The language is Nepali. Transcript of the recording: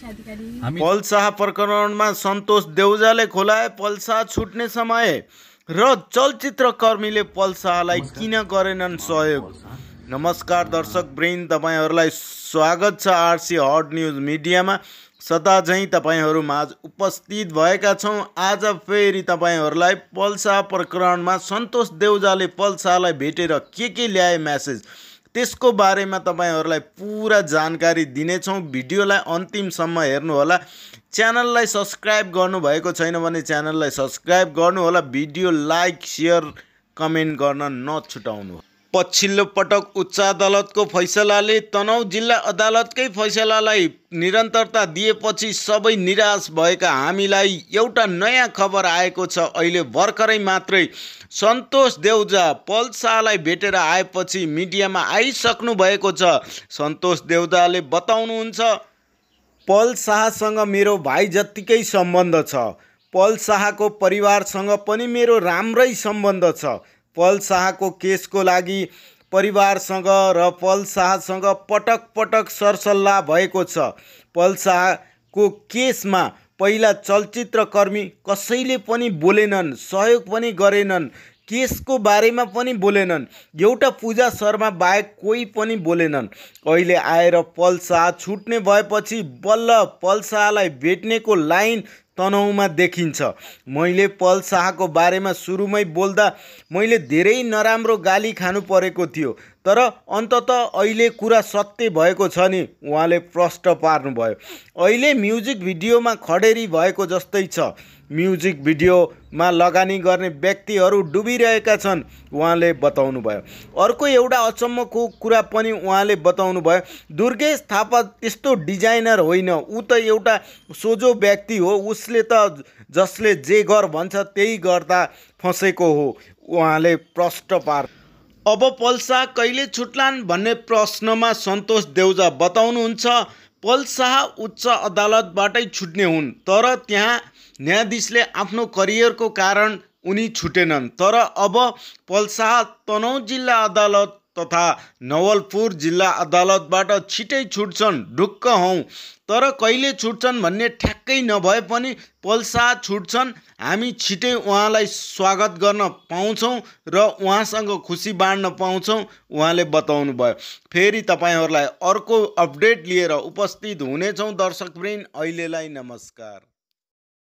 पल्सा प्रकरणमा सन्तोष देउजाले खोलाए पल्सा छुट्ने समय र चलचित्र कर्मीले पल्सालाई किन गरेनन् सहयोग नमस्कार दर्शक ब्रेन तपाईँहरूलाई स्वागत छ आरसी हट न्युज मिडियामा सदा झैँ तपाईँहरू माझ उपस्थित भएका छौँ आज फेरि तपाईँहरूलाई पल्सा प्रकरणमा सन्तोष देउजाले पल्सालाई भेटेर के के ल्याए म्यासेज त्यसको बारेमा तपाईँहरूलाई पुरा जानकारी दिनेछौँ भिडियोलाई अन्तिमसम्म हेर्नुहोला च्यानललाई सब्सक्राइब गर्नुभएको छैन भने च्यानललाई सब्सक्राइब गर्नुहोला भिडियो लाइक सेयर कमेन्ट गर्न नछुटाउनुहोला पछिल्लो पटक उच्च अदालतको फैसलाले तनहुँ जिल्ला अदालतकै फैसलालाई निरन्तरता दिएपछि सबै निराश भएका हामीलाई एउटा नयाँ खबर आएको छ अहिले भर्खरै मात्रै सन्तोष देउजा पल शाहलाई भेटेर आएपछि मिडियामा आइसक्नु भएको छ सन्तोष देउजाले बताउनुहुन्छ पल शाहसँग मेरो भाइ जत्तिकै सम्बन्ध छ पल शाहको परिवारसँग पनि मेरो राम्रै सम्बन्ध छ पल शाहको केसको लागि परिवारसँग र पल शाहसँग पटक पटक सरसल्लाह भएको छ पल शाहको केसमा पहिला चलचित्रकर्मी कसैले पनि बोलेनन् सहयोग पनि गरेनन् केसको बारेमा पनि बोलेनन् एउटा पूजा शर्मा बाहेक कोही पनि बोलेनन् अहिले आएर पल शाह छुट्ने भएपछि बल्ल पल शाहलाई भेट्नेको लाइन तनहुमा देखिन्छ मैले पल शाहको बारेमा सुरुमै बोल्दा मैले धेरै नराम्रो गाली खानु परेको थियो तर अन्तत अहिले कुरा सत्य भएको छ नि उहाँले प्रष्ट पार्नुभयो अहिले म्युजिक भिडियोमा खडेरी भएको जस्तै छ म्युजिक भिडियोमा लगानी गर्ने व्यक्तिहरू डुबिरहेका छन् उहाँले बताउनु भयो अर्को एउटा अचम्मको कुरा पनि उहाँले बताउनु भयो दुर्गेश थापा त्यस्तो डिजाइनर होइन ऊ त एउटा सोझो व्यक्ति हो उसले त जसले जे गर भन्छ त्यही गर्दा फँसेको हो उहाँले प्रष्ट पार अब पल्सा कहिले छुट्लान् भन्ने प्रश्नमा सन्तोष देउजा बताउनुहुन्छ पल शाह उच्च अदालतबाटै छुट्ने हुन् तर त्यहाँ न्यायाधीशले आफ्नो करियरको कारण उनी छुटेनन् तर अब पल शाह तनहुँ जिल्ला अदालत तथा नवलपुर जिल्ला अदालतबाट छिटै छुट्छन् ढुक्क हौँ तर कहिले छुट्छन् भन्ने ठ्याक्कै नभए पनि पल्सा छुट्छन् हामी छिटै उहाँलाई स्वागत गर्न पाउँछौँ र उहाँसँग खुसी बाँड्न पाउँछौँ उहाँले बताउनु भयो फेरि तपाईँहरूलाई अर्को अपडेट लिएर उपस्थित हुनेछौँ दर्शकवृन्द अहिलेलाई नमस्कार